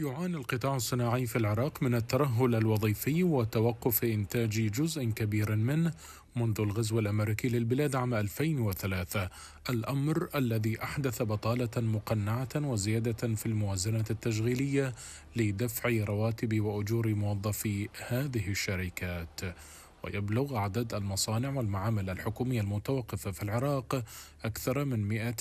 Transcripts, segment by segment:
يعاني القطاع الصناعي في العراق من الترهل الوظيفي وتوقف إنتاج جزء كبير منه منذ الغزو الأمريكي للبلاد عام 2003 الأمر الذي أحدث بطالة مقنعة وزيادة في الموازنة التشغيلية لدفع رواتب وأجور موظفي هذه الشركات ويبلغ عدد المصانع والمعامل الحكومية المتوقفة في العراق أكثر من 100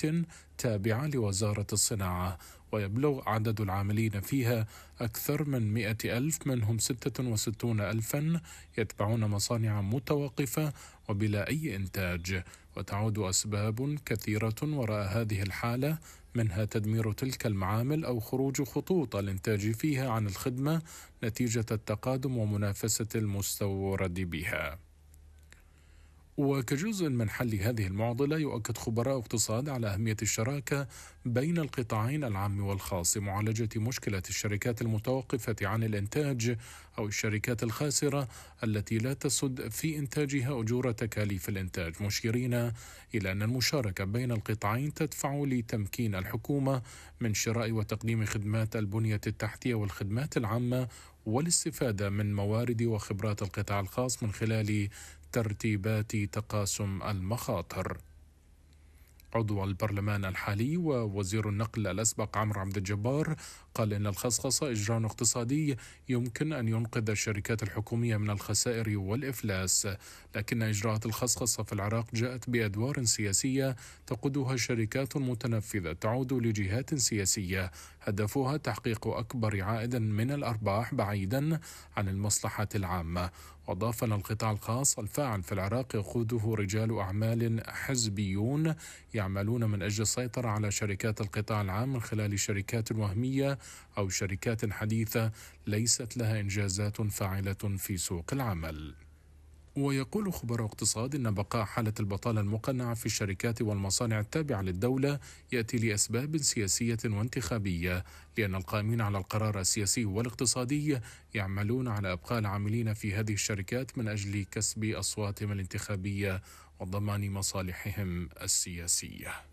تابعة لوزارة الصناعة ويبلغ عدد العاملين فيها أكثر من مئة ألف منهم ستة وستون ألفا يتبعون مصانع متوقفة وبلا أي إنتاج وتعود أسباب كثيرة وراء هذه الحالة منها تدمير تلك المعامل أو خروج خطوط الإنتاج فيها عن الخدمة نتيجة التقادم ومنافسة المستورد بها وكجزء من حل هذه المعضلة يؤكد خبراء اقتصاد على أهمية الشراكة بين القطاعين العام والخاص لمعالجة مشكلة الشركات المتوقفة عن الإنتاج أو الشركات الخاسرة التي لا تسد في إنتاجها أجور تكاليف الإنتاج مشيرين إلى أن المشاركة بين القطاعين تدفع لتمكين الحكومة من شراء وتقديم خدمات البنية التحتية والخدمات العامة والاستفادة من موارد وخبرات القطاع الخاص من خلال ترتيبات تقاسم المخاطر عضو البرلمان الحالي ووزير النقل الأسبق عمرو عبد الجبار قال إن الخصخصة إجراء اقتصادي يمكن أن ينقذ الشركات الحكومية من الخسائر والإفلاس لكن إجراءات الخصخصة في العراق جاءت بأدوار سياسية تقودها شركات متنفذة تعود لجهات سياسية هدفها تحقيق أكبر عائد من الأرباح بعيدا عن المصلحة العامة وأضاف أن القطاع الخاص الفاعل في العراق يقوده رجال أعمال حزبيون يعملون من أجل السيطرة على شركات القطاع العام من خلال شركات وهمية أو شركات حديثة ليست لها إنجازات فاعلة في سوق العمل ويقول خبراء اقتصاد أن بقاء حالة البطالة المقنعة في الشركات والمصانع التابعة للدولة يأتي لأسباب سياسية وانتخابية لأن القائمين على القرار السياسي والاقتصادي يعملون على إبقاء العاملين في هذه الشركات من أجل كسب أصواتهم الانتخابية وضمان مصالحهم السياسيه